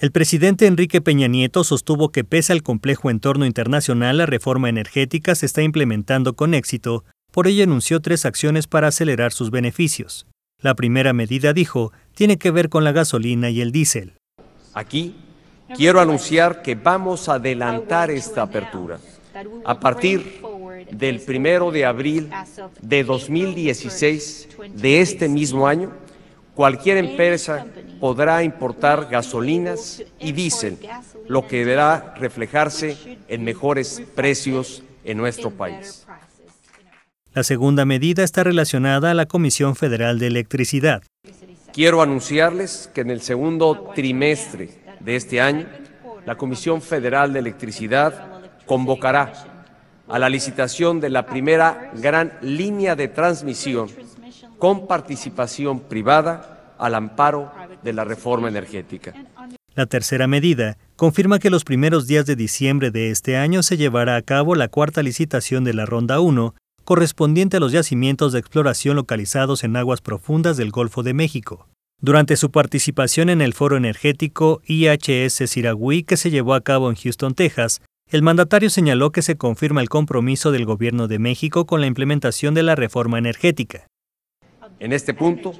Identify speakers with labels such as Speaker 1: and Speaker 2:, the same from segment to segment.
Speaker 1: El presidente Enrique Peña Nieto sostuvo que pese al complejo entorno internacional, la reforma energética se está implementando con éxito, por ello anunció tres acciones para acelerar sus beneficios. La primera medida, dijo, tiene que ver con la gasolina y el diésel.
Speaker 2: Aquí quiero anunciar que vamos a adelantar esta apertura.
Speaker 1: A partir
Speaker 2: del primero de abril de 2016 de este mismo año, Cualquier empresa podrá importar gasolinas y dicen lo que deberá reflejarse en mejores precios en nuestro país.
Speaker 1: La segunda medida está relacionada a la Comisión Federal de Electricidad.
Speaker 2: Quiero anunciarles que en el segundo trimestre de este año, la Comisión Federal de Electricidad convocará a la licitación de la primera gran línea de transmisión con participación privada al amparo de la reforma energética.
Speaker 1: La tercera medida confirma que los primeros días de diciembre de este año se llevará a cabo la cuarta licitación de la Ronda 1, correspondiente a los yacimientos de exploración localizados en aguas profundas del Golfo de México. Durante su participación en el foro energético IHS Siragüí que se llevó a cabo en Houston, Texas, el mandatario señaló que se confirma el compromiso del Gobierno de México con la implementación de la reforma energética.
Speaker 2: En este punto,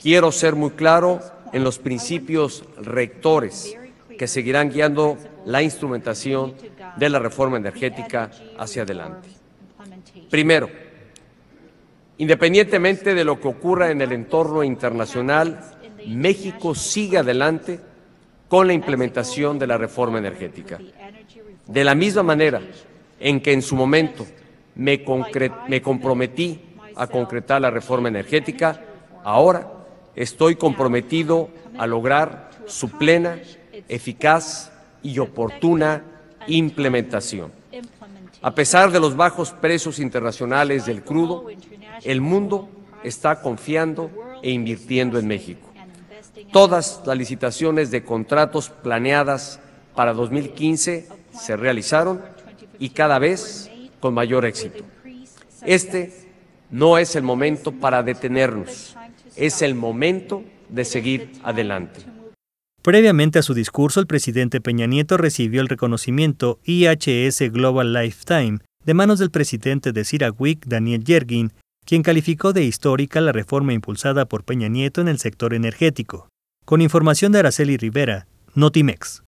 Speaker 2: quiero ser muy claro en los principios rectores que seguirán guiando la instrumentación de la reforma energética hacia adelante. Primero, independientemente de lo que ocurra en el entorno internacional, México sigue adelante con la implementación de la reforma energética. De la misma manera en que en su momento me, comprometí a concretar la reforma energética, ahora estoy comprometido a lograr su plena, eficaz y oportuna implementación. A pesar de los bajos precios internacionales del crudo, el mundo está confiando e invirtiendo en México. Todas las licitaciones de contratos planeadas para 2015 se realizaron y cada vez con mayor éxito. Este no es el momento para detenernos, es el momento de
Speaker 1: seguir adelante. Previamente a su discurso, el presidente Peña Nieto recibió el reconocimiento IHS Global Lifetime de manos del presidente de CIRAWIC, Daniel Yergin, quien calificó de histórica la reforma impulsada por Peña Nieto en el sector energético. Con información de Araceli Rivera, Notimex.